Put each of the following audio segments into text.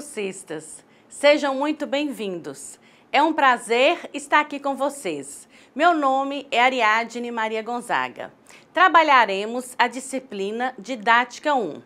Percussistas. Sejam muito bem-vindos. É um prazer estar aqui com vocês. Meu nome é Ariadne Maria Gonzaga. Trabalharemos a disciplina Didática 1.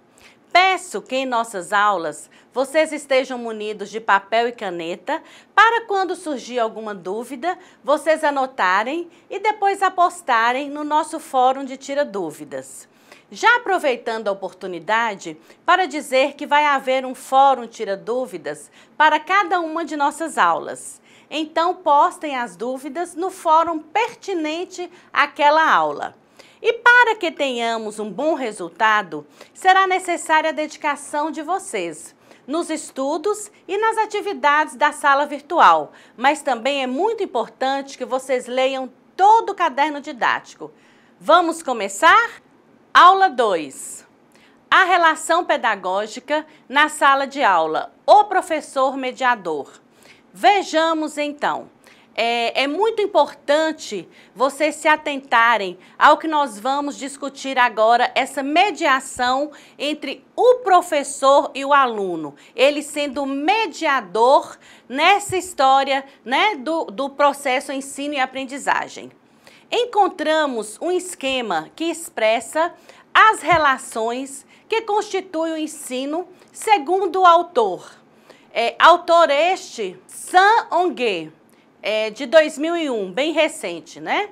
Peço que em nossas aulas vocês estejam munidos de papel e caneta para quando surgir alguma dúvida, vocês anotarem e depois apostarem no nosso fórum de tira dúvidas. Já aproveitando a oportunidade para dizer que vai haver um fórum Tira Dúvidas para cada uma de nossas aulas. Então, postem as dúvidas no fórum pertinente àquela aula. E para que tenhamos um bom resultado, será necessária a dedicação de vocês nos estudos e nas atividades da sala virtual, mas também é muito importante que vocês leiam todo o caderno didático. Vamos começar? Aula 2. A relação pedagógica na sala de aula. O professor mediador. Vejamos então. É, é, muito importante vocês se atentarem ao que nós vamos discutir agora, essa mediação entre o professor e o aluno, ele sendo mediador nessa história né, do, do processo ensino e aprendizagem encontramos um esquema que expressa as relações que constituem o ensino, segundo o autor. É, autor este, San Ongue, é, de 2001, bem recente, né?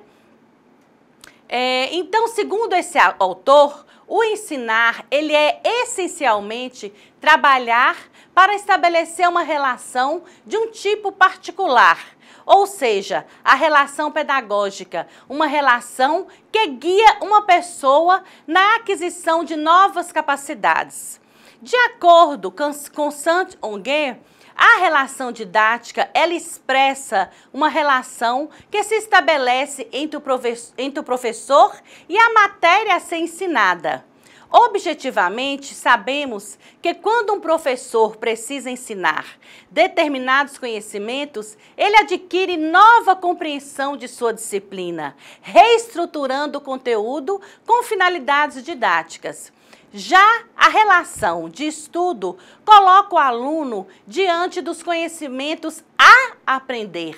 É, então, segundo esse autor, o ensinar, ele é essencialmente trabalhar para estabelecer uma relação de um tipo particular, ou seja, a relação pedagógica, uma relação que guia uma pessoa na aquisição de novas capacidades. De acordo com Saint Ongen, a relação didática, ela expressa uma relação que se estabelece entre o professor e a matéria a ser ensinada. Objetivamente, sabemos que quando um professor precisa ensinar determinados conhecimentos, ele adquire nova compreensão de sua disciplina, reestruturando o conteúdo com finalidades didáticas. Já a relação de estudo coloca o aluno diante dos conhecimentos a aprender,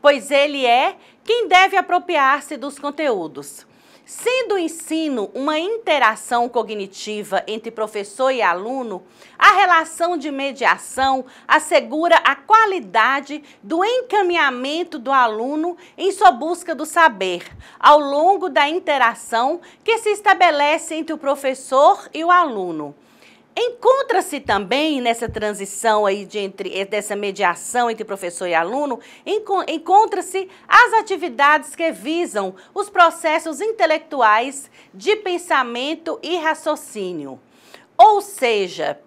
pois ele é quem deve apropriar-se dos conteúdos. Sendo o ensino uma interação cognitiva entre professor e aluno, a relação de mediação assegura a qualidade do encaminhamento do aluno em sua busca do saber, ao longo da interação que se estabelece entre o professor e o aluno. Encontra-se também nessa transição aí de entre eh, dessa mediação entre professor e aluno, enco, encontra-se as atividades que visam os processos intelectuais de pensamento e raciocínio. Ou seja,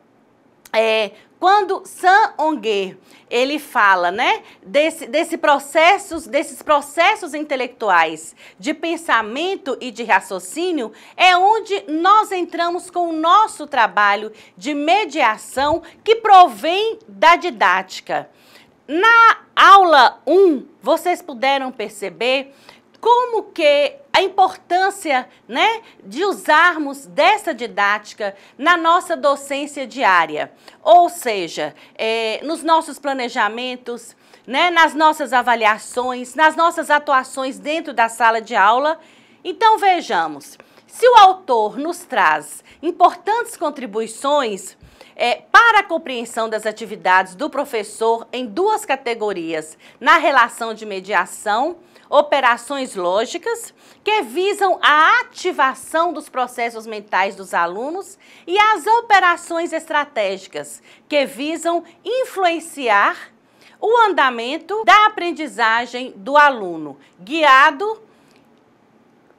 é, quando San Onger, ele fala, né, desse, desse processos, desses processos intelectuais de pensamento e de raciocínio, é onde nós entramos com o nosso trabalho de mediação que provém da didática. Na aula 1, vocês puderam perceber como que a importância né, de usarmos dessa didática na nossa docência diária, ou seja, é, nos nossos planejamentos, né, nas nossas avaliações, nas nossas atuações dentro da sala de aula. Então vejamos, se o autor nos traz importantes contribuições é, para a compreensão das atividades do professor em duas categorias, na relação de mediação operações lógicas que visam a ativação dos processos mentais dos alunos e as operações estratégicas que visam influenciar o andamento da aprendizagem do aluno, guiado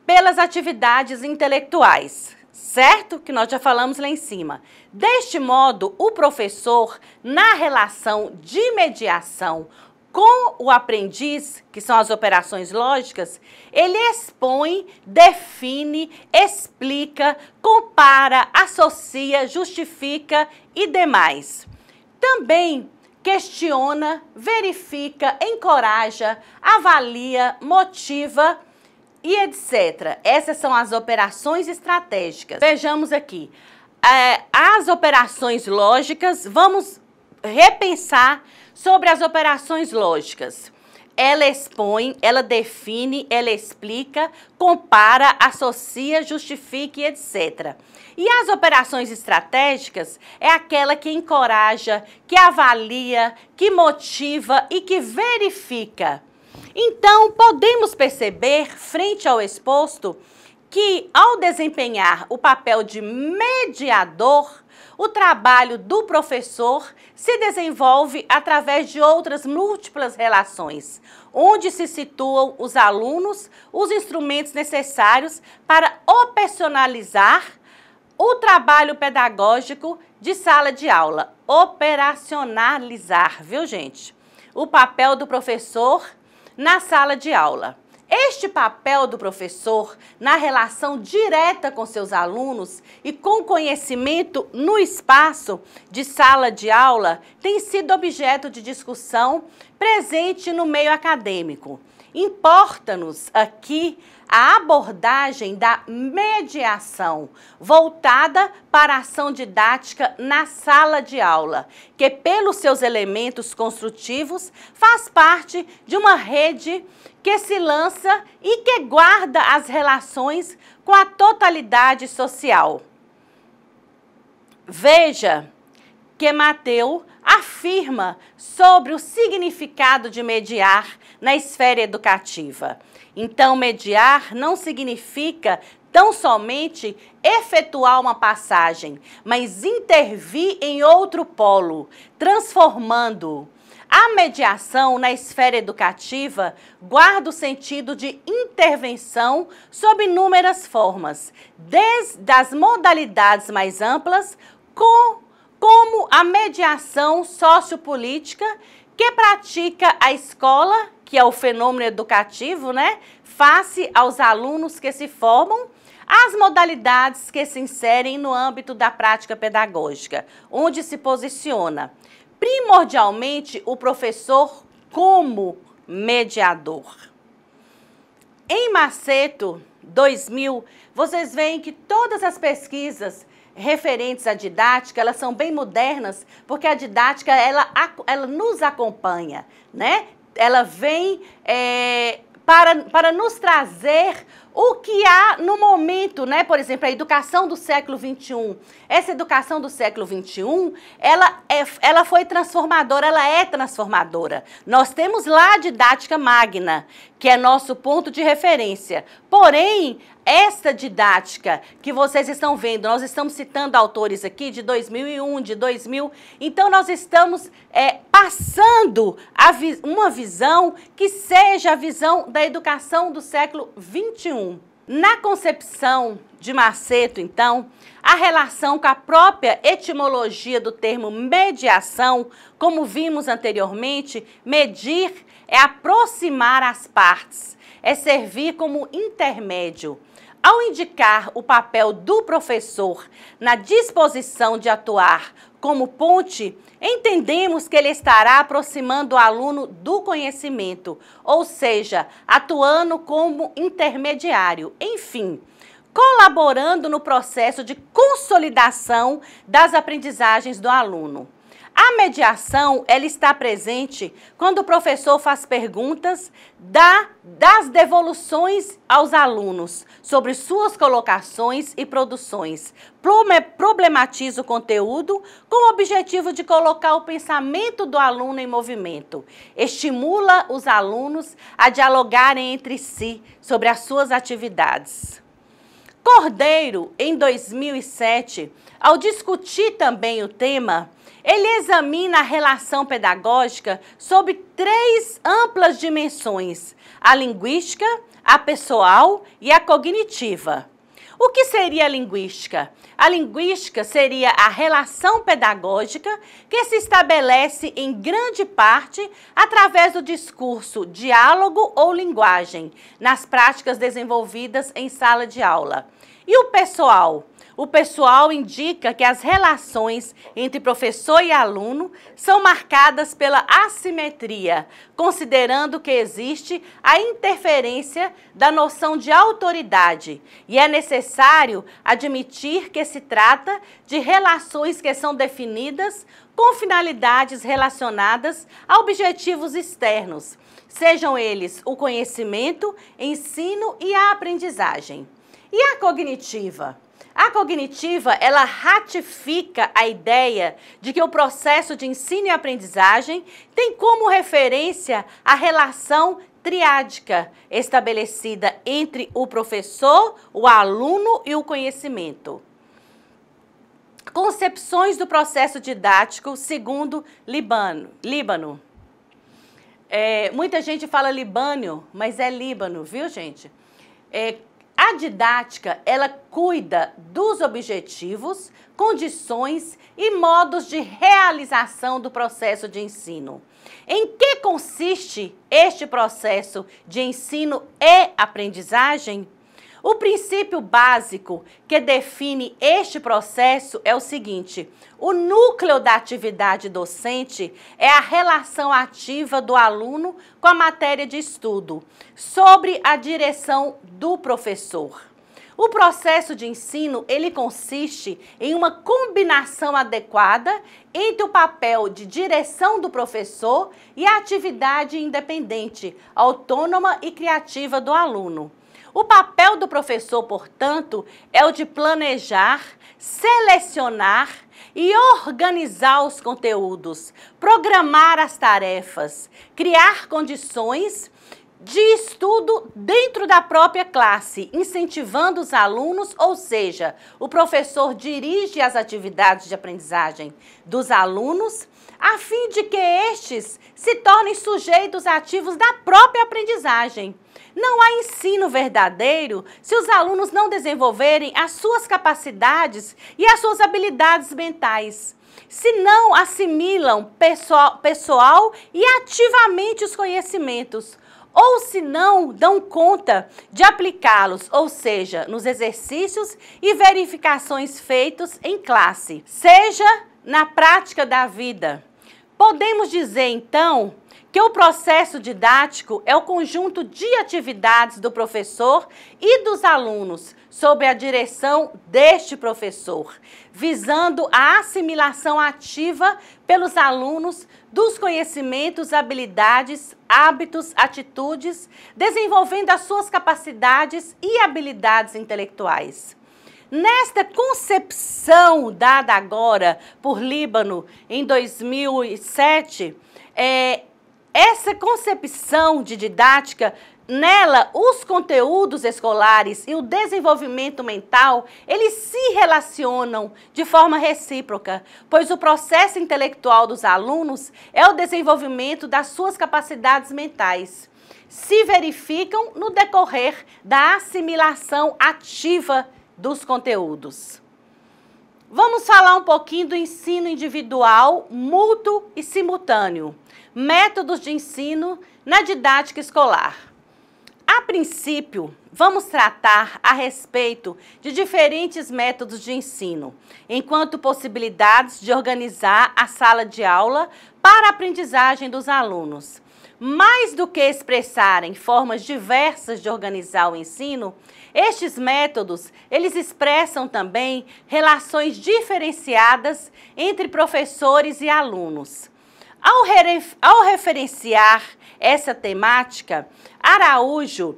pelas atividades intelectuais certo? Que nós já falamos lá em cima. Deste modo, o professor, na relação de mediação com o aprendiz, que são as operações lógicas, ele expõe, define, explica, compara, associa, justifica e demais. Também questiona, verifica, encoraja, avalia, motiva e etc. Essas são as operações estratégicas. Vejamos aqui. É, as operações lógicas, vamos repensar Sobre as operações lógicas, ela expõe, ela define, ela explica, compara, associa, justifica, etc. E as operações estratégicas é aquela que encoraja, que avalia, que motiva e que verifica. Então, podemos perceber, frente ao exposto, que ao desempenhar o papel de mediador, o trabalho do professor se desenvolve através de outras múltiplas relações, onde se situam os alunos, os instrumentos necessários para operacionalizar o trabalho pedagógico de sala de aula, operacionalizar, viu gente? O papel do professor na sala de aula. Este papel do professor na relação direta com seus alunos e com conhecimento no espaço de sala de aula tem sido objeto de discussão presente no meio acadêmico. Importa-nos aqui a abordagem da mediação voltada para a ação didática na sala de aula, que pelos seus elementos construtivos faz parte de uma rede que se lança e que guarda as relações com a totalidade social. Veja que Mateus afirma sobre o significado de mediar na esfera educativa. Então, mediar não significa tão somente efetuar uma passagem, mas intervir em outro polo, transformando-o a mediação na esfera educativa guarda o sentido de intervenção sob inúmeras formas, desde as modalidades mais amplas, com, como a mediação sociopolítica que pratica a escola, que é o fenômeno educativo, né, face aos alunos que se formam as modalidades que se inserem no âmbito da prática pedagógica, onde se posiciona primordialmente o professor como mediador. Em Maceto 2000, vocês veem que todas as pesquisas referentes à didática, elas são bem modernas, porque a didática, ela, ela nos acompanha, né? Ela vem é, para, para nos trazer o que há no momento, né? Por exemplo, a educação do século XXI. Essa educação do século XXI, ela, é, ela foi transformadora, ela é transformadora. Nós temos lá a didática magna, que é nosso ponto de referência. Porém, esta didática que vocês estão vendo, nós estamos citando autores aqui de 2001, de 2000, então nós estamos é, passando vi uma visão que seja a visão da educação do século 21 Na concepção de Maceto, então, a relação com a própria etimologia do termo mediação, como vimos anteriormente, medir é aproximar as partes, é servir como intermédio. Ao indicar o papel do professor na disposição de atuar como ponte, entendemos que ele estará aproximando o aluno do conhecimento, ou seja, atuando como intermediário, enfim, colaborando no processo de consolidação das aprendizagens do aluno. A mediação, ela está presente quando o professor faz perguntas, dá das devoluções aos alunos sobre suas colocações e produções. Problematiza o conteúdo com o objetivo de colocar o pensamento do aluno em movimento. Estimula os alunos a dialogarem entre si sobre as suas atividades. Cordeiro, em 2007, ao discutir também o tema, ele examina a relação pedagógica sob três amplas dimensões: a linguística, a pessoal e a cognitiva. O que seria a linguística? A linguística seria a relação pedagógica que se estabelece em grande parte através do discurso, diálogo ou linguagem, nas práticas desenvolvidas em sala de aula. E o pessoal? o pessoal indica que as relações entre professor e aluno são marcadas pela assimetria, considerando que existe a interferência da noção de autoridade e é necessário admitir que se trata de relações que são definidas com finalidades relacionadas a objetivos externos, sejam eles o conhecimento, ensino e a aprendizagem. E a cognitiva? A cognitiva, ela ratifica a ideia de que o processo de ensino e aprendizagem tem como referência a relação triádica estabelecida entre o professor, o aluno e o conhecimento. Concepções do processo didático segundo Libano. Líbano. É, muita gente fala Libânio, mas é Líbano, viu, gente? É, a didática, ela cuida dos objetivos, condições e modos de realização do processo de ensino. Em que consiste este processo de ensino e aprendizagem? O princípio básico que define este processo é o seguinte: o núcleo da atividade docente é a relação ativa do aluno com a matéria de estudo, sobre a direção do professor. O processo de ensino, ele consiste em uma combinação adequada entre o papel de direção do professor e a atividade independente, autônoma e criativa do aluno. O papel do professor, portanto, é o de planejar, selecionar e organizar os conteúdos, programar as tarefas, criar condições de estudo dentro da própria classe, incentivando os alunos, ou seja, o professor dirige as atividades de aprendizagem dos alunos a fim de que estes se tornem sujeitos ativos da própria aprendizagem. Não há ensino verdadeiro se os alunos não desenvolverem as suas capacidades e as suas habilidades mentais. Se não assimilam pessoal e ativamente os conhecimentos, ou se não dão conta de aplicá-los, ou seja, nos exercícios e verificações feitos em classe, seja na prática da vida. Podemos dizer, então, que o processo didático é o conjunto de atividades do professor e dos alunos sob a direção deste professor, visando a assimilação ativa pelos alunos dos conhecimentos, habilidades, hábitos, atitudes, desenvolvendo as suas capacidades e habilidades intelectuais. Nesta concepção dada agora por Líbano em 2007, é, essa concepção de didática nela os conteúdos escolares e o desenvolvimento mental, eles se relacionam de forma recíproca, pois o processo intelectual dos alunos é o desenvolvimento das suas capacidades mentais. Se verificam no decorrer da assimilação ativa dos conteúdos. Vamos falar um pouquinho do ensino individual, mútuo e simultâneo, métodos de ensino na didática escolar. A princípio, vamos tratar a respeito de diferentes métodos de ensino, enquanto possibilidades de organizar a sala de aula para a aprendizagem dos alunos. Mais do que expressarem formas diversas de organizar o ensino, estes métodos, eles expressam também relações diferenciadas entre professores e alunos. Ao, ao referenciar essa temática, Araújo,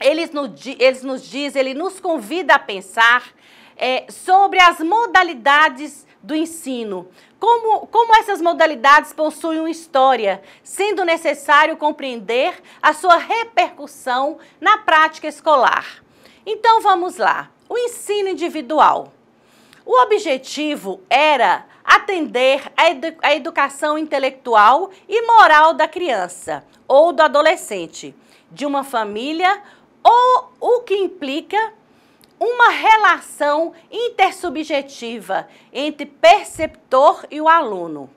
eles nos, eles nos diz, ele nos convida a pensar é, sobre as modalidades do ensino. Como, como essas modalidades possuem uma história, sendo necessário compreender a sua repercussão na prática escolar. Então vamos lá. O ensino individual. O objetivo era atender à edu educação intelectual e moral da criança ou do adolescente, de uma família, ou o que implica uma relação intersubjetiva entre perceptor e o aluno.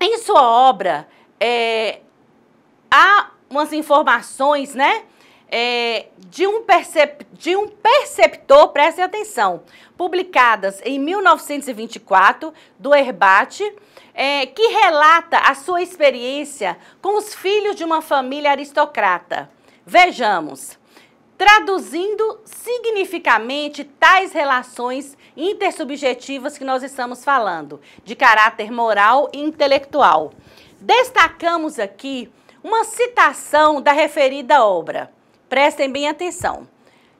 Em sua obra, é, há umas informações, né? É, de, um percep de um perceptor, prestem atenção, publicadas em 1924, do Herbate, é, que relata a sua experiência com os filhos de uma família aristocrata. Vejamos traduzindo significamente tais relações intersubjetivas que nós estamos falando, de caráter moral e intelectual. Destacamos aqui uma citação da referida obra. Prestem bem atenção.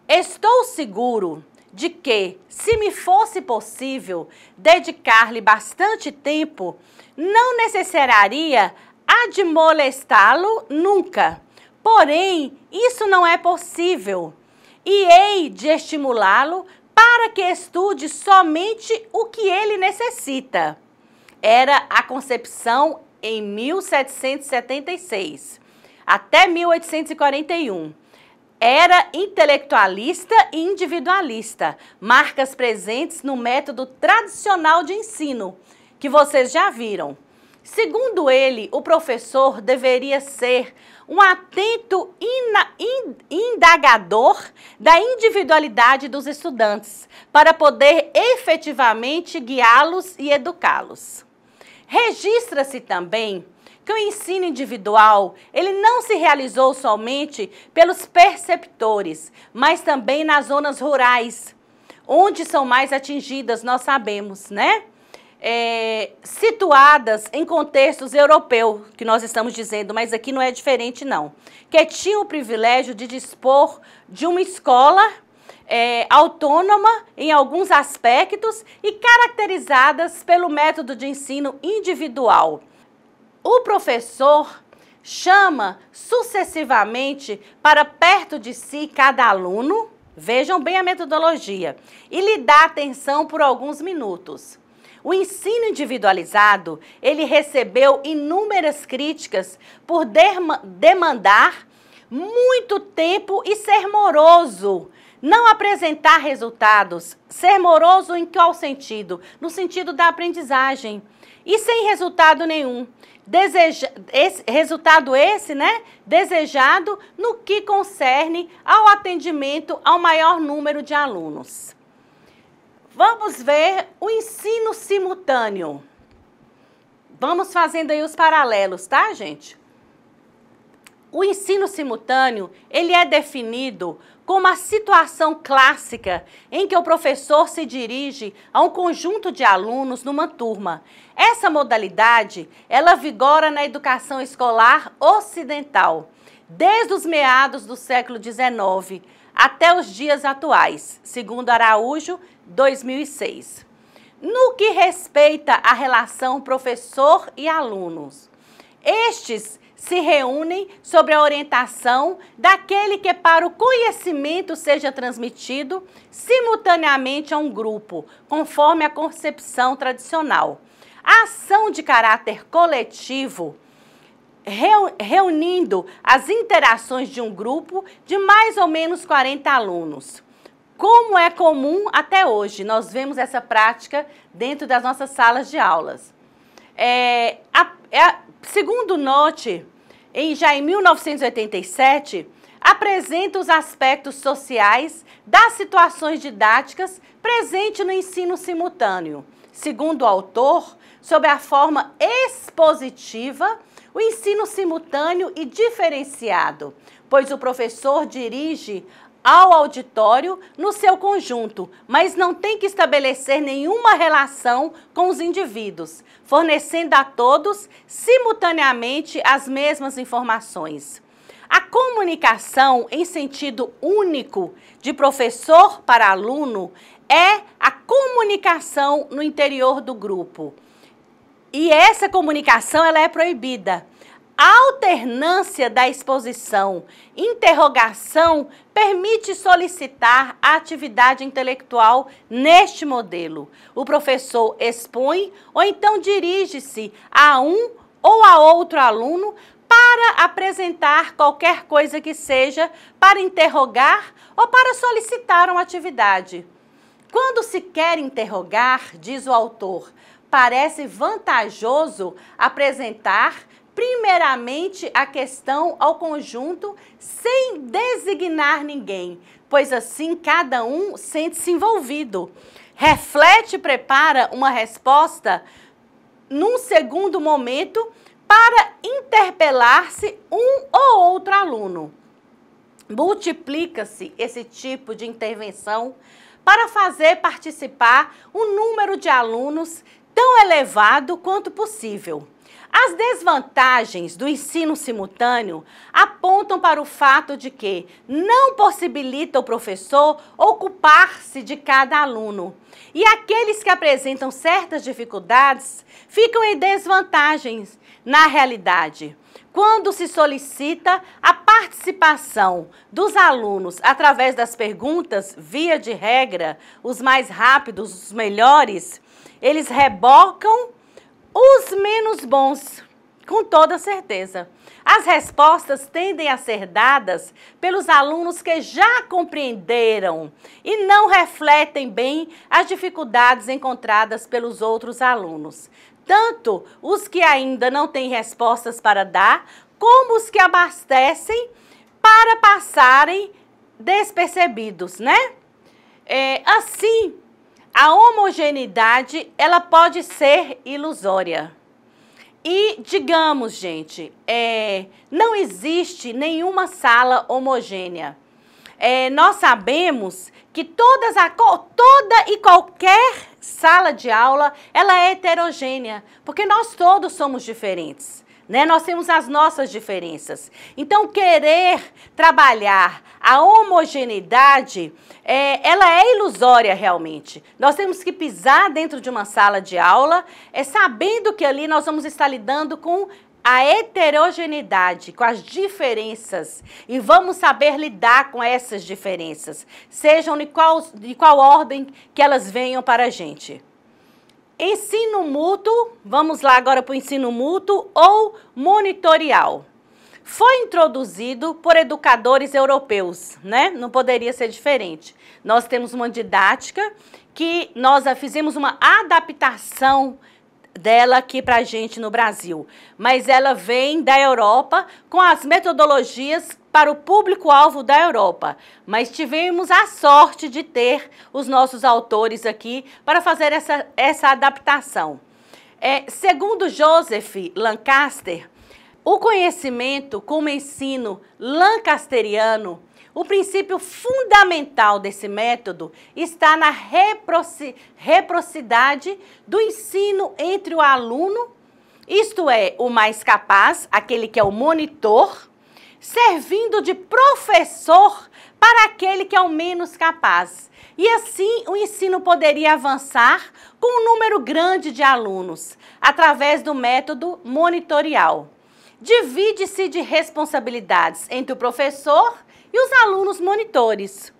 Estou seguro de que, se me fosse possível dedicar-lhe bastante tempo, não necessitaria admoestá-lo nunca Porém, isso não é possível. E hei de estimulá-lo para que estude somente o que ele necessita. Era a concepção em 1776 até 1841. Era intelectualista e individualista, marcas presentes no método tradicional de ensino, que vocês já viram. Segundo ele, o professor deveria ser um atento ina, in, indagador da individualidade dos estudantes, para poder efetivamente guiá-los e educá-los. Registra-se também que o ensino individual, ele não se realizou somente pelos perceptores, mas também nas zonas rurais, onde são mais atingidas, nós sabemos, né? é, situadas em contextos europeu, que nós estamos dizendo, mas aqui não é diferente, não, que tinham o privilégio de dispor de uma escola é, autônoma em alguns aspectos e caracterizadas pelo método de ensino individual. O professor chama sucessivamente para perto de si cada aluno, vejam bem a metodologia, e lhe dá atenção por alguns minutos. O ensino individualizado, ele recebeu inúmeras críticas por demandar muito tempo e ser moroso. Não apresentar resultados. Ser moroso em qual sentido? No sentido da aprendizagem. E sem resultado nenhum. Deseja, esse, resultado esse, né? Desejado no que concerne ao atendimento ao maior número de alunos. Vamos ver o ensino simultâneo. Vamos fazendo aí os paralelos, tá, gente? O ensino simultâneo, ele é definido como a situação clássica em que o professor se dirige a um conjunto de alunos numa turma. Essa modalidade, ela vigora na educação escolar ocidental, desde os meados do século XIX até os dias atuais, segundo Araújo, 2006. No que respeita à relação professor e alunos, estes se reúnem sobre a orientação daquele que para o conhecimento seja transmitido simultaneamente a um grupo, conforme a concepção tradicional. A ação de caráter coletivo, reunindo as interações de um grupo de mais ou menos 40 alunos. Como é comum até hoje, nós vemos essa prática dentro das nossas salas de aulas. É, a, é segundo Note, em, já em 1987, apresenta os aspectos sociais das situações didáticas presentes no ensino simultâneo. Segundo o autor, sob a forma expositiva, o ensino simultâneo e diferenciado, pois o professor dirige ao auditório no seu conjunto, mas não tem que estabelecer nenhuma relação com os indivíduos, fornecendo a todos simultaneamente as mesmas informações. A comunicação em sentido único, de professor para aluno, é a comunicação no interior do grupo. E essa comunicação ela é proibida, alternância da exposição, interrogação, permite solicitar a atividade intelectual neste modelo. O professor expõe ou então dirige-se a um ou a outro aluno para apresentar qualquer coisa que seja, para interrogar ou para solicitar uma atividade. Quando se quer interrogar, diz o autor, parece vantajoso apresentar primeiramente a questão ao conjunto sem designar ninguém, pois assim cada um sente-se envolvido. Reflete e prepara uma resposta num segundo momento para interpelar-se um ou outro aluno. Multiplica-se esse tipo de intervenção para fazer participar um número de alunos tão elevado quanto possível. As desvantagens do ensino simultâneo apontam para o fato de que não possibilita o professor ocupar-se de cada aluno. E aqueles que apresentam certas dificuldades ficam em desvantagens na realidade. Quando se solicita a participação dos alunos através das perguntas, via de regra, os mais rápidos, os melhores, eles rebocam os menos bons, com toda certeza. As respostas tendem a ser dadas pelos alunos que já compreenderam e não refletem bem as dificuldades encontradas pelos outros alunos. Tanto os que ainda não têm respostas para dar, como os que abastecem para passarem despercebidos, né? É, assim, a homogeneidade, ela pode ser ilusória. E digamos, gente, é, não existe nenhuma sala homogênea. É, nós sabemos que todas a, toda e qualquer sala de aula ela é heterogênea, porque nós todos somos diferentes. Né? Nós temos as nossas diferenças. Então, querer trabalhar a homogeneidade, é, ela é ilusória realmente. Nós temos que pisar dentro de uma sala de aula, é, sabendo que ali nós vamos estar lidando com a heterogeneidade, com as diferenças e vamos saber lidar com essas diferenças, sejam de qual, de qual ordem que elas venham para a gente. Ensino mútuo, vamos lá agora para o ensino mútuo ou monitorial. Foi introduzido por educadores europeus, né? Não poderia ser diferente. Nós temos uma didática que nós fizemos uma adaptação dela aqui para a gente no Brasil, mas ela vem da Europa com as metodologias para o público-alvo da Europa. Mas tivemos a sorte de ter os nossos autores aqui para fazer essa, essa adaptação. É, segundo Joseph Lancaster, o conhecimento como ensino lancasteriano o princípio fundamental desse método está na reciprocidade do ensino entre o aluno, isto é, o mais capaz, aquele que é o monitor, servindo de professor para aquele que é o menos capaz. E assim o ensino poderia avançar com um número grande de alunos, através do método monitorial. Divide-se de responsabilidades entre o professor e os alunos monitores.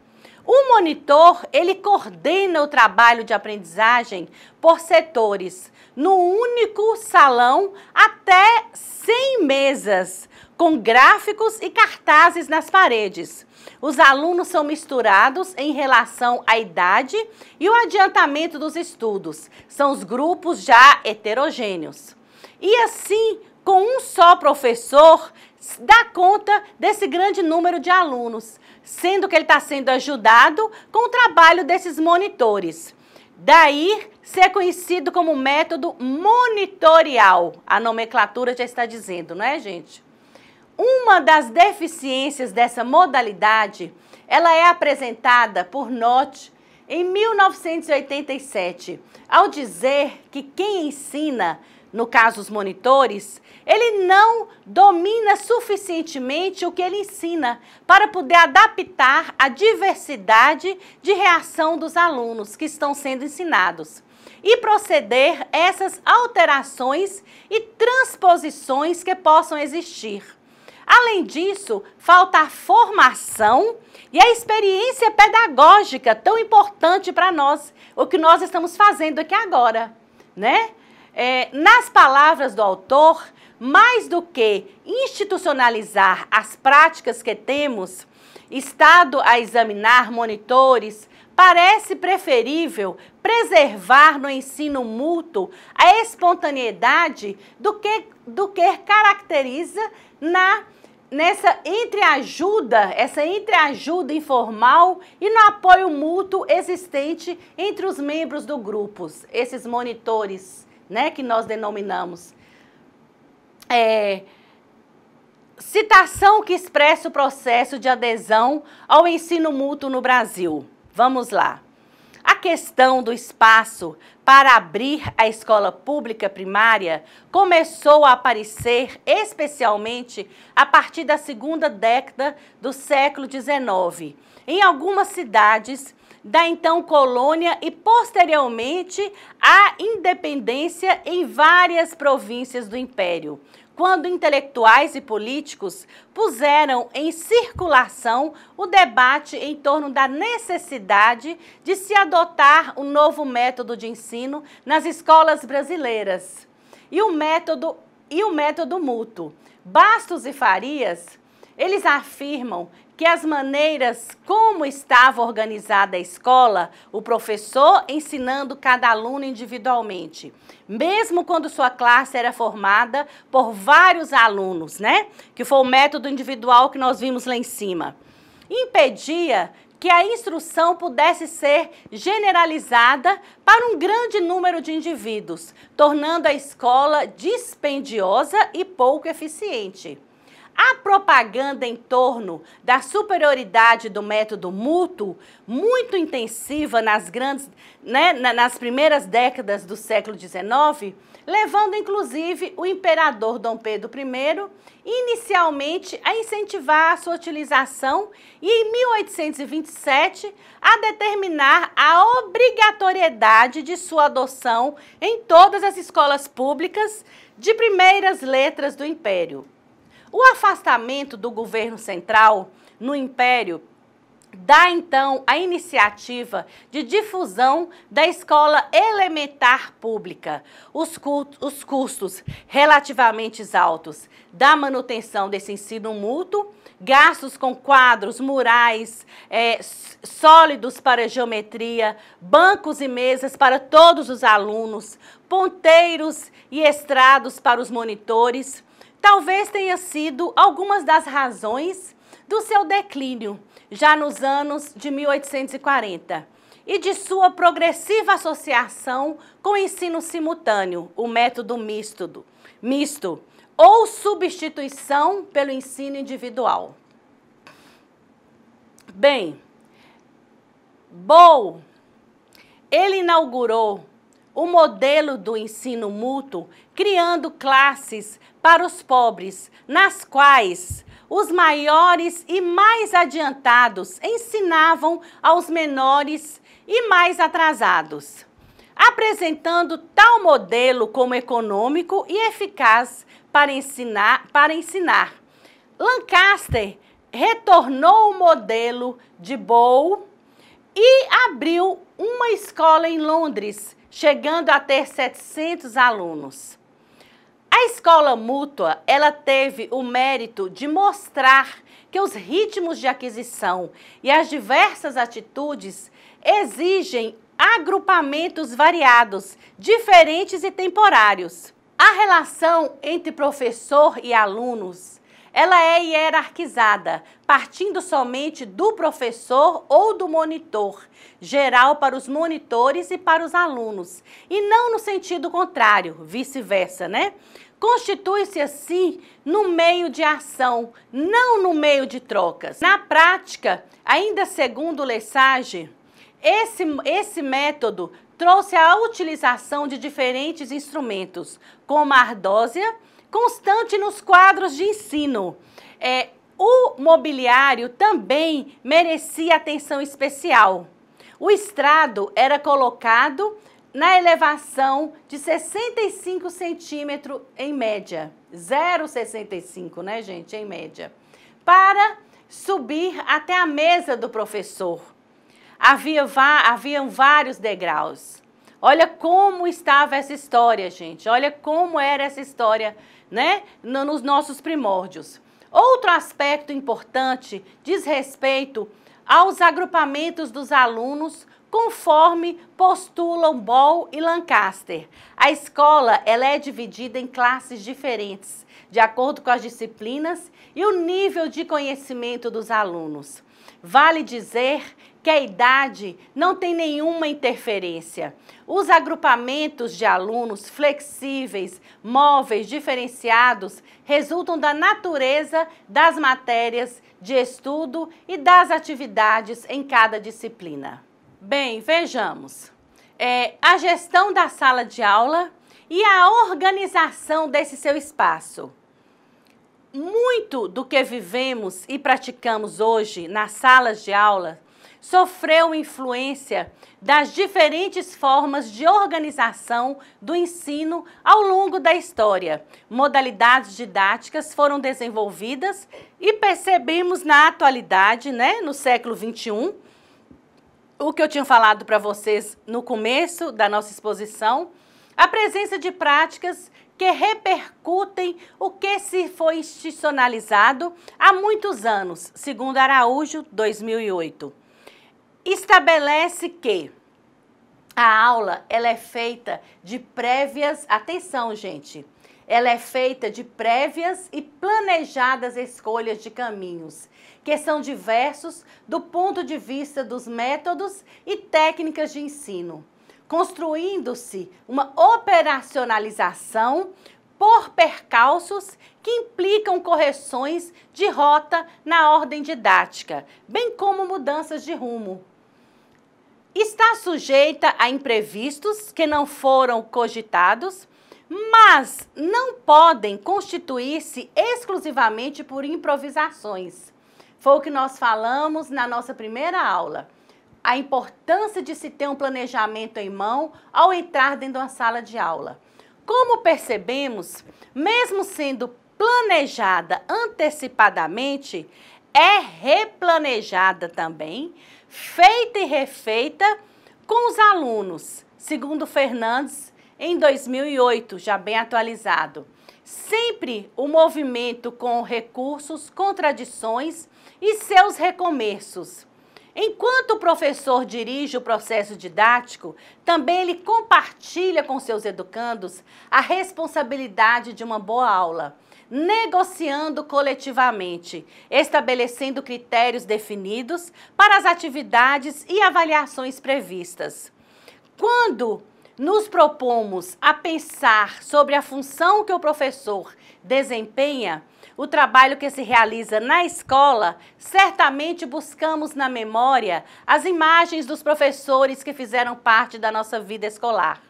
O monitor, ele coordena o trabalho de aprendizagem por setores, no único salão até 100 mesas, com gráficos e cartazes nas paredes. Os alunos são misturados em relação à idade e o adiantamento dos estudos. São os grupos já heterogêneos. E assim, com um só professor, dá conta desse grande número de alunos, sendo que ele está sendo ajudado com o trabalho desses monitores. Daí ser conhecido como método monitorial. A nomenclatura já está dizendo, não é, gente? Uma das deficiências dessa modalidade, ela é apresentada por Nott em 1987, ao dizer que quem ensina, no caso os monitores, ele não domina suficientemente o que ele ensina para poder adaptar a diversidade de reação dos alunos que estão sendo ensinados e proceder essas alterações e transposições que possam existir. Além disso, falta a formação e a experiência pedagógica tão importante para nós, o que nós estamos fazendo aqui agora, né? É, nas palavras do autor, mais do que institucionalizar as práticas que temos, Estado a examinar monitores, parece preferível preservar no ensino mútuo a espontaneidade do que, do que caracteriza na nessa entreajuda, essa entreajuda informal e no apoio mútuo existente entre os membros do grupo, esses monitores né, que nós denominamos. É, citação que expressa o processo de adesão ao ensino mútuo no Brasil. Vamos lá. A questão do espaço para abrir a escola pública primária começou a aparecer especialmente a partir da segunda década do século XIX, em algumas cidades da então colônia e posteriormente a independência em várias províncias do império, quando intelectuais e políticos puseram em circulação o debate em torno da necessidade de se adotar um novo método de ensino nas escolas brasileiras. E o método e o método mútuo. Bastos e Farias eles afirmam que as maneiras como estava organizada a escola, o professor ensinando cada aluno individualmente, mesmo quando sua classe era formada por vários alunos, né? Que foi o método individual que nós vimos lá em cima. Impedia que a instrução pudesse ser generalizada para um grande número de indivíduos, tornando a escola dispendiosa e pouco eficiente. A propaganda em torno da superioridade do método mútuo, muito intensiva nas, grandes, né, nas primeiras décadas do século XIX, levando inclusive o imperador Dom Pedro I inicialmente a incentivar a sua utilização e em 1827 a determinar a obrigatoriedade de sua adoção em todas as escolas públicas de primeiras letras do Império. O afastamento do governo central no Império dá então a iniciativa de difusão da escola elementar pública. Os, os custos relativamente altos da manutenção desse ensino mútuo, gastos com quadros, murais, é, sólidos para geometria, bancos e mesas para todos os alunos, ponteiros e estrados para os monitores talvez tenha sido algumas das razões do seu declínio já nos anos de 1840 e de sua progressiva associação com o ensino simultâneo, o método misto, misto ou substituição pelo ensino individual. Bem, Bow, ele inaugurou o modelo do ensino mútuo, criando classes para os pobres, nas quais os maiores e mais adiantados ensinavam aos menores e mais atrasados, apresentando tal modelo como econômico e eficaz para ensinar. Para ensinar. Lancaster retornou o modelo de Bow e abriu uma escola em Londres chegando a ter 700 alunos. A escola mútua, ela teve o mérito de mostrar que os ritmos de aquisição e as diversas atitudes exigem agrupamentos variados, diferentes e temporários. A relação entre professor e alunos ela é hierarquizada, partindo somente do professor ou do monitor, geral para os monitores e para os alunos, e não no sentido contrário, vice-versa, né? Constitui-se assim no meio de ação, não no meio de trocas. Na prática, ainda segundo Lessage esse, esse método trouxe a utilização de diferentes instrumentos, como a ardósia, constante nos quadros de ensino. É, o mobiliário também merecia atenção especial. O estrado era colocado na elevação de 65 centímetros em média, 0,65, né, gente, em média, para subir até a mesa do professor. Havia haviam vários degraus. Olha como estava essa história, gente. Olha como era essa história né, nos nossos primórdios. Outro aspecto importante diz respeito aos agrupamentos dos alunos conforme postulam Ball e Lancaster. A escola ela é dividida em classes diferentes, de acordo com as disciplinas e o nível de conhecimento dos alunos. Vale dizer que a idade não tem nenhuma interferência. Os agrupamentos de alunos flexíveis, móveis, diferenciados, resultam da natureza das matérias de estudo e das atividades em cada disciplina. Bem, vejamos. É, a gestão da sala de aula e a organização desse seu espaço. Muito do que vivemos e praticamos hoje nas salas de aula sofreu influência das diferentes formas de organização do ensino ao longo da história. Modalidades didáticas foram desenvolvidas e percebemos na atualidade, né, no século XXI, o que eu tinha falado para vocês no começo da nossa exposição, a presença de práticas que repercutem o que se foi institucionalizado há muitos anos, segundo Araújo, 2008 estabelece que a aula ela é feita de prévias, atenção, gente. Ela é feita de prévias e planejadas escolhas de caminhos, que são diversos do ponto de vista dos métodos e técnicas de ensino, construindo-se uma operacionalização por percalços que implicam correções de rota na ordem didática, bem como mudanças de rumo, está sujeita a imprevistos que não foram cogitados, mas não podem constituir-se exclusivamente por improvisações. Foi o que nós falamos na nossa primeira aula. A importância de se ter um planejamento em mão ao entrar dentro de uma sala de aula. Como percebemos, mesmo sendo planejada antecipadamente, é replanejada também feita e refeita com os alunos, segundo Fernandes, em 2008, já bem atualizado. Sempre o movimento com recursos, contradições e seus recomeços. Enquanto o professor dirige o processo didático, também ele compartilha com seus educandos a responsabilidade de uma boa aula negociando coletivamente, estabelecendo critérios definidos para as atividades e avaliações previstas. Quando nos propomos a pensar sobre a função que o professor desempenha, o trabalho que se realiza na escola, certamente buscamos na memória as imagens dos professores que fizeram parte da nossa vida escolar.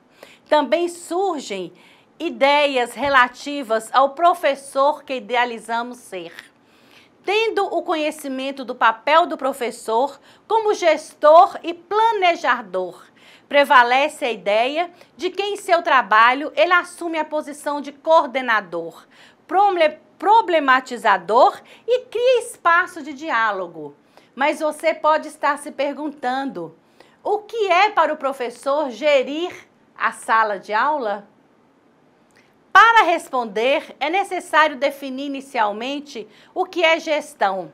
Também surgem ideias relativas ao professor que idealizamos ser. Tendo o conhecimento do papel do professor como gestor e planejador, prevalece a ideia de que em seu trabalho ele assume a posição de coordenador, problematizador e cria espaço de diálogo. Mas você pode estar se perguntando: o que é para o professor gerir a sala de aula? Para responder, é necessário definir inicialmente o que é gestão.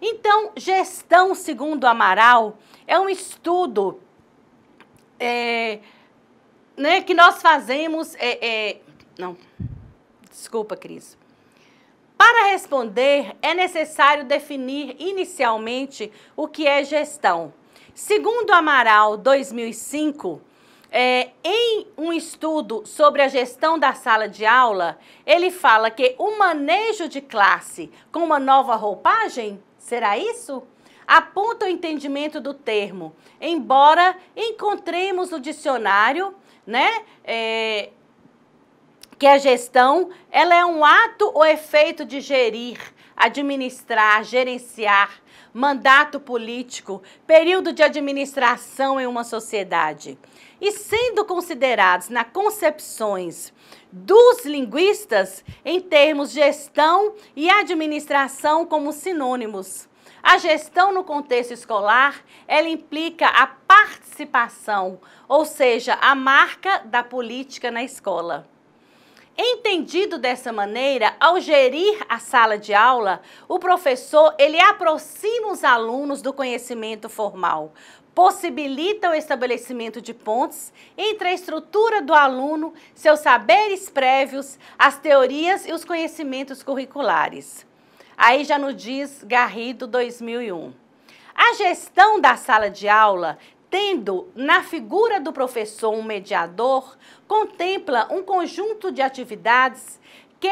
Então, gestão, segundo Amaral, é um estudo é, né, que nós fazemos. É, é, não, desculpa, Cris. Para responder, é necessário definir inicialmente o que é gestão. Segundo Amaral, 2005, é, em um estudo sobre a gestão da sala de aula, ele fala que o manejo de classe com uma nova roupagem, será isso? Aponta o entendimento do termo, embora encontremos no dicionário, né, é, que a gestão ela é um ato ou efeito de gerir, administrar, gerenciar, mandato político, período de administração em uma sociedade e sendo considerados na concepções dos linguistas em termos gestão e administração como sinônimos. A gestão no contexto escolar, ela implica a participação, ou seja, a marca da política na escola. Entendido dessa maneira, ao gerir a sala de aula, o professor ele aproxima os alunos do conhecimento formal, possibilita o estabelecimento de pontes entre a estrutura do aluno, seus saberes prévios, as teorias e os conhecimentos curriculares. Aí já nos diz Garrido 2001. A gestão da sala de aula, tendo na figura do professor um mediador, contempla um conjunto de atividades que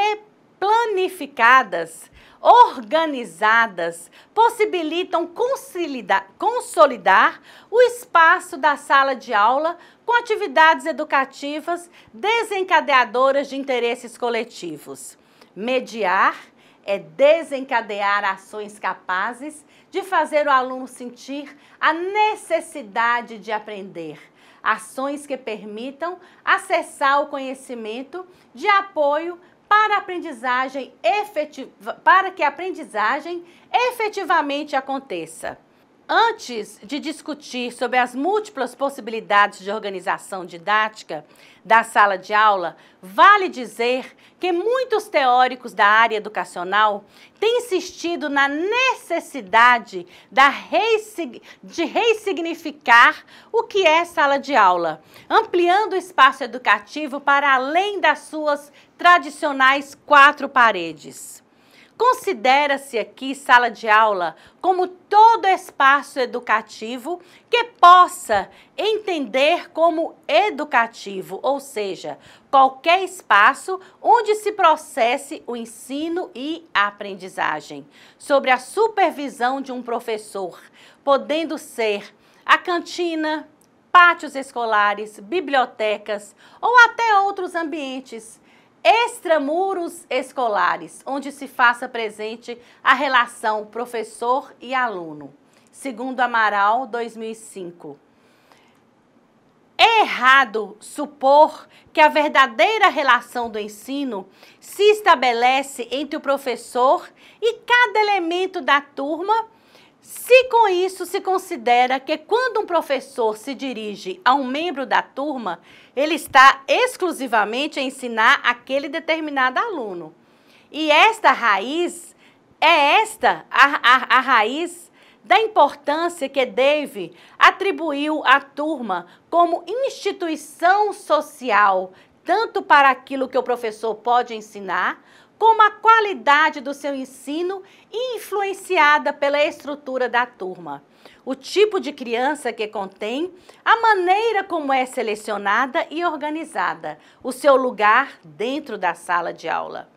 planificadas, organizadas, possibilitam consolidar, o espaço da sala de aula com atividades educativas desencadeadoras de interesses coletivos. Mediar é desencadear ações capazes de fazer o aluno sentir a necessidade de aprender. Ações que permitam acessar o conhecimento de apoio para, aprendizagem efetiva, para que a aprendizagem efetivamente aconteça. Antes de discutir sobre as múltiplas possibilidades de organização didática da sala de aula, vale dizer que muitos teóricos da área educacional têm insistido na necessidade de ressignificar o que é sala de aula, ampliando o espaço educativo para além das suas tradicionais quatro paredes. Considera-se aqui sala de aula como todo espaço educativo que possa entender como educativo, ou seja, qualquer espaço onde se processe o ensino e a aprendizagem, sobre a supervisão de um professor, podendo ser a cantina, pátios escolares, bibliotecas ou até outros ambientes extramuros escolares, onde se faça presente a relação professor e aluno, segundo Amaral, 2005. É errado supor que a verdadeira relação do ensino se estabelece entre o professor e cada elemento da turma se com isso se considera que quando um professor se dirige a um membro da turma, ele está exclusivamente a ensinar aquele determinado aluno. E esta raiz é esta a, a, a raiz da importância que Dave atribuiu à turma como instituição social, tanto para aquilo que o professor pode ensinar, como a qualidade do seu ensino influenciada pela estrutura da turma, o tipo de criança que contém, a maneira como é selecionada e organizada, o seu lugar dentro da sala de aula,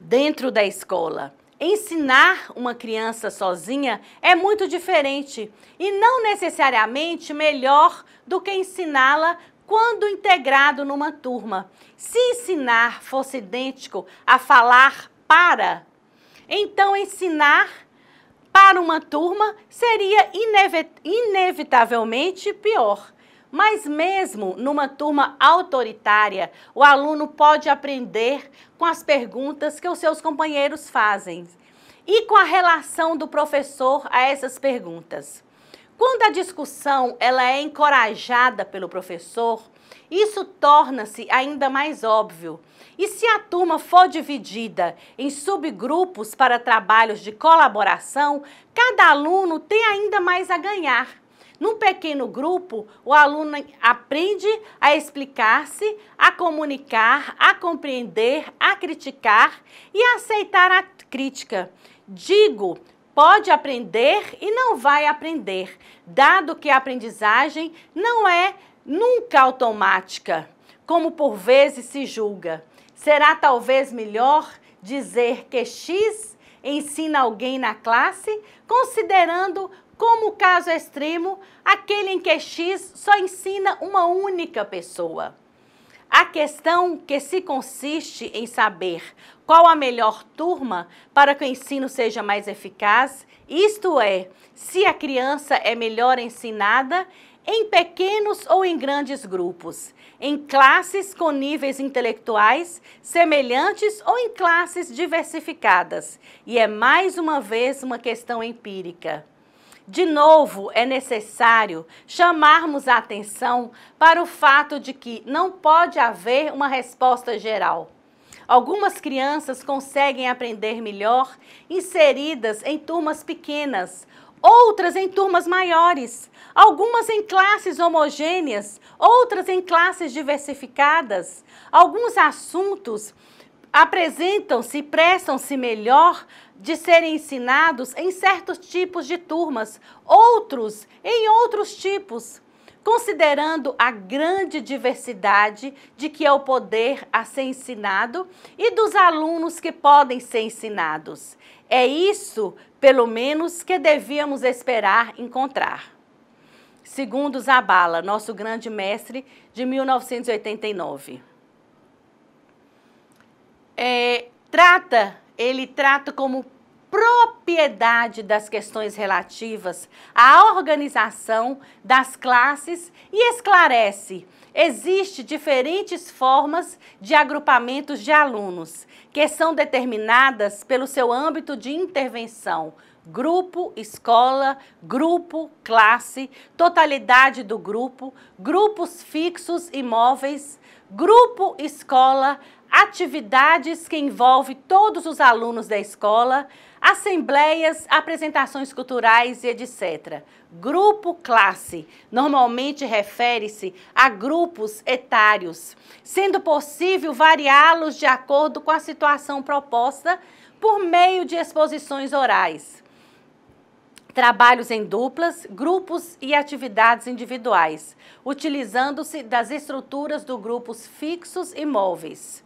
dentro da escola. Ensinar uma criança sozinha é muito diferente e não necessariamente melhor do que ensiná-la quando integrado numa turma. Se ensinar fosse idêntico a falar para, então ensinar para uma turma seria inevitavelmente pior. Mas, mesmo numa turma autoritária, o aluno pode aprender com as perguntas que os seus companheiros fazem e com a relação do professor a essas perguntas. Quando a discussão ela é encorajada pelo professor, isso torna-se ainda mais óbvio. E se a turma for dividida em subgrupos para trabalhos de colaboração, cada aluno tem ainda mais a ganhar. Num pequeno grupo, o aluno aprende a explicar-se, a comunicar, a compreender, a criticar e a aceitar a crítica. Digo pode aprender e não vai aprender, dado que a aprendizagem não é nunca automática, como por vezes se julga. Será talvez melhor dizer que X ensina alguém na classe, considerando como caso extremo aquele em que X só ensina uma única pessoa. A questão que se consiste em saber qual a melhor turma para que o ensino seja mais eficaz, isto é, se a criança é melhor ensinada em pequenos ou em grandes grupos, em classes com níveis intelectuais semelhantes ou em classes diversificadas. E é mais uma vez uma questão empírica. De novo, é necessário chamarmos a atenção para o fato de que não pode haver uma resposta geral. Algumas crianças conseguem aprender melhor inseridas em turmas pequenas, outras em turmas maiores, algumas em classes homogêneas, outras em classes diversificadas. Alguns assuntos apresentam-se e prestam-se melhor de serem ensinados em certos tipos de turmas, outros em outros tipos, considerando a grande diversidade de que é o poder a ser ensinado e dos alunos que podem ser ensinados. É isso, pelo menos, que devíamos esperar encontrar. Segundo Zabala, nosso grande mestre de 1989 é, trata, ele trata como propriedade das questões relativas à organização das classes e esclarece. Existem diferentes formas de agrupamentos de alunos, que são determinadas pelo seu âmbito de intervenção, grupo, escola, grupo, classe, totalidade do grupo, grupos fixos e móveis, grupo, escola, atividades que envolvem todos os alunos da escola, assembleias, apresentações culturais e etc. Grupo classe normalmente refere-se a grupos etários, sendo possível variá-los de acordo com a situação proposta por meio de exposições orais. Trabalhos em duplas, grupos e atividades individuais, utilizando-se das estruturas do grupos fixos e móveis.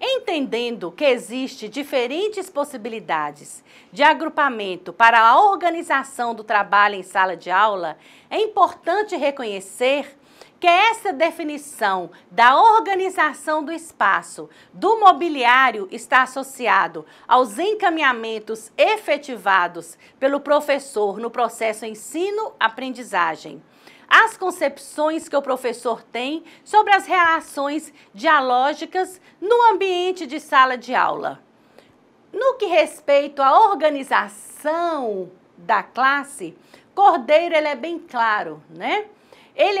Entendendo que existem diferentes possibilidades de agrupamento para a organização do trabalho em sala de aula, é importante reconhecer que essa definição da organização do espaço, do mobiliário, está associado aos encaminhamentos efetivados pelo professor no processo ensino-aprendizagem as concepções que o professor tem sobre as relações dialógicas no ambiente de sala de aula. No que respeito à organização da classe, Cordeiro ele é bem claro, né? Ele,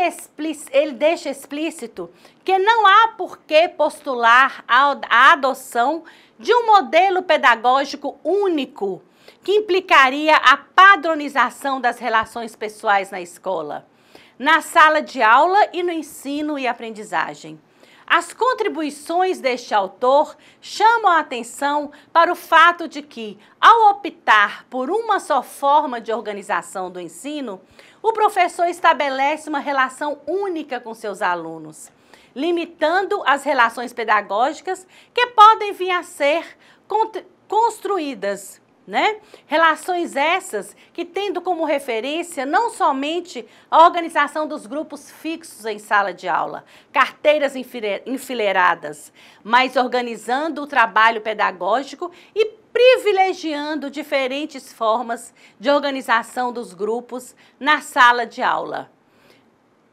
ele deixa explícito que não há por que postular a, a adoção de um modelo pedagógico único que implicaria a padronização das relações pessoais na escola na sala de aula e no ensino e aprendizagem. As contribuições deste autor chamam a atenção para o fato de que, ao optar por uma só forma de organização do ensino, o professor estabelece uma relação única com seus alunos, limitando as relações pedagógicas que podem vir a ser construídas né? Relações essas que tendo como referência não somente a organização dos grupos fixos em sala de aula, carteiras enfileiradas, mas organizando o trabalho pedagógico e privilegiando diferentes formas de organização dos grupos na sala de aula.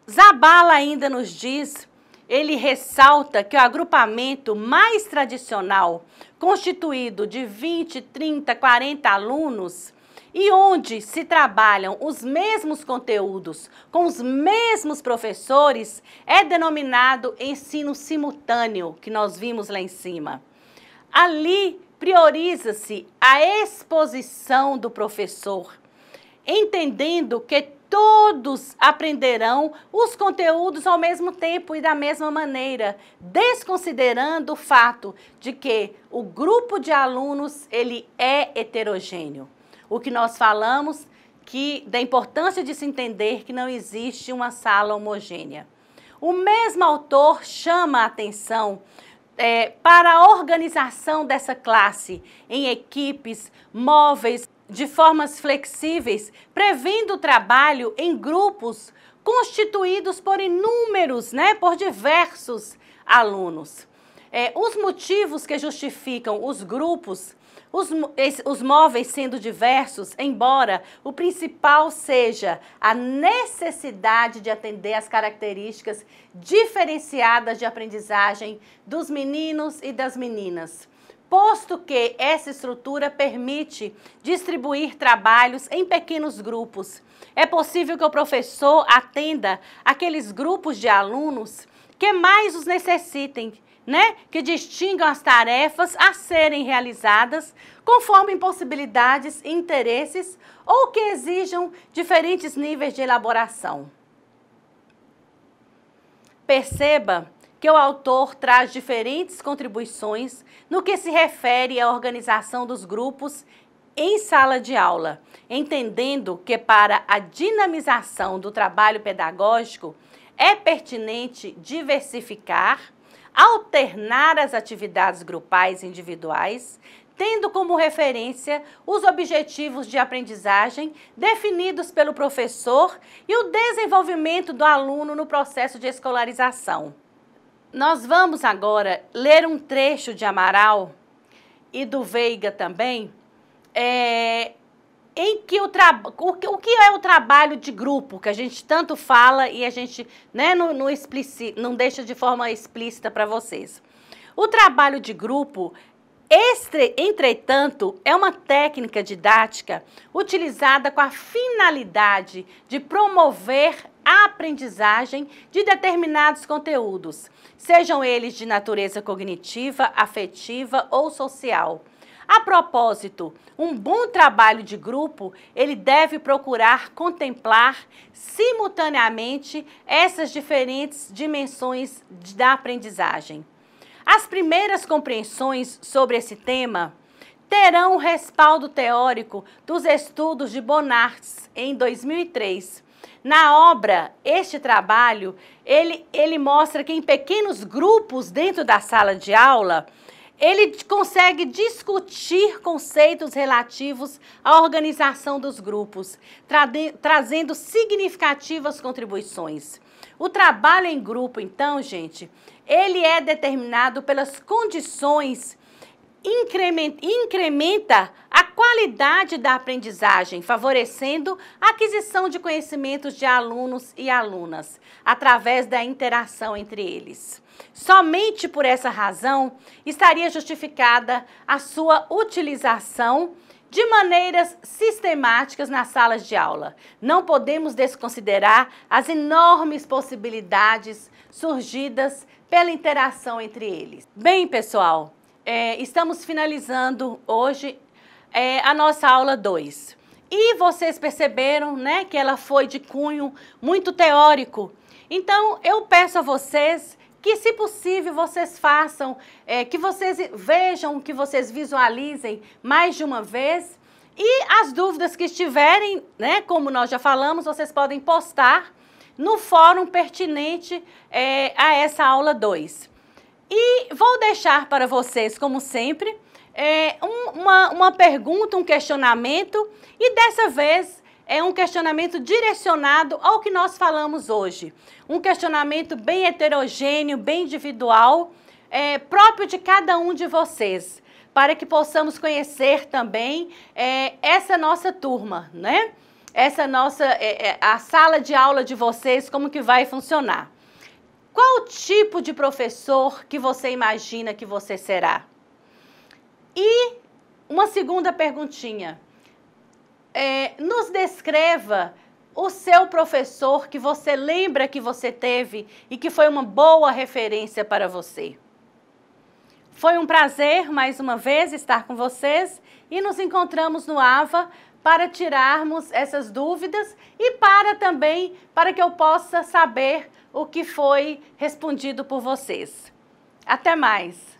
Zabala ainda nos diz ele ressalta que o agrupamento mais tradicional, constituído de 20, 30, 40 alunos, e onde se trabalham os mesmos conteúdos com os mesmos professores, é denominado ensino simultâneo, que nós vimos lá em cima. Ali prioriza-se a exposição do professor, entendendo que todos aprenderão os conteúdos ao mesmo tempo e da mesma maneira, desconsiderando o fato de que o grupo de alunos ele é heterogêneo. O que nós falamos que da importância de se entender que não existe uma sala homogênea. O mesmo autor chama a atenção é, para a organização dessa classe em equipes móveis de formas flexíveis, prevendo o trabalho em grupos constituídos por inúmeros, né, por diversos alunos. É, os motivos que justificam os grupos, os, os móveis sendo diversos, embora o principal seja a necessidade de atender às características diferenciadas de aprendizagem dos meninos e das meninas posto que essa estrutura permite distribuir trabalhos em pequenos grupos. É possível que o professor atenda aqueles grupos de alunos que mais os necessitem, né? que distingam as tarefas a serem realizadas conforme possibilidades e interesses ou que exijam diferentes níveis de elaboração. Perceba que o autor traz diferentes contribuições no que se refere à organização dos grupos em sala de aula, entendendo que para a dinamização do trabalho pedagógico é pertinente diversificar, alternar as atividades grupais e individuais, tendo como referência os objetivos de aprendizagem definidos pelo professor e o desenvolvimento do aluno no processo de escolarização. Nós vamos agora ler um trecho de Amaral e do Veiga também, é, em que o, trabalho, o que é o trabalho de grupo que a gente tanto fala e a gente né, não, não, não deixa de forma explícita para vocês. O trabalho de grupo, estre, entretanto, é uma técnica didática utilizada com a finalidade de promover aprendizagem de determinados conteúdos, sejam eles de natureza cognitiva, afetiva ou social. A propósito, um bom trabalho de grupo, ele deve procurar contemplar simultaneamente essas diferentes dimensões da aprendizagem. As primeiras compreensões sobre esse tema terão o respaldo teórico dos estudos de Bonartes em 2003, na obra, este trabalho, ele, ele mostra que em pequenos grupos dentro da sala de aula, ele consegue discutir conceitos relativos à organização dos grupos, trazendo significativas contribuições. O trabalho em grupo, então, gente, ele é determinado pelas condições incrementa a qualidade da aprendizagem, favorecendo a aquisição de conhecimentos de alunos e alunas, através da interação entre eles. Somente por essa razão estaria justificada a sua utilização de maneiras sistemáticas nas salas de aula. Não podemos desconsiderar as enormes possibilidades surgidas pela interação entre eles. Bem, pessoal, é, estamos finalizando hoje é, a nossa aula 2. E vocês perceberam né, que ela foi de cunho muito teórico. Então, eu peço a vocês que, se possível, vocês façam, é, que vocês vejam, que vocês visualizem mais de uma vez. E as dúvidas que estiverem, né, como nós já falamos, vocês podem postar no fórum pertinente é, a essa aula 2. E vou deixar para vocês, como sempre, é, um, uma, uma pergunta, um questionamento, e dessa vez é um questionamento direcionado ao que nós falamos hoje. Um questionamento bem heterogêneo, bem individual, é, próprio de cada um de vocês, para que possamos conhecer também é, essa nossa turma, né? Essa nossa, é, é a sala de aula de vocês, como que vai funcionar. Qual o tipo de professor que você imagina que você será? E uma segunda perguntinha. É, nos descreva o seu professor que você lembra que você teve e que foi uma boa referência para você. Foi um prazer mais uma vez estar com vocês e nos encontramos no AVA para tirarmos essas dúvidas e para também para que eu possa saber o que foi respondido por vocês. Até mais!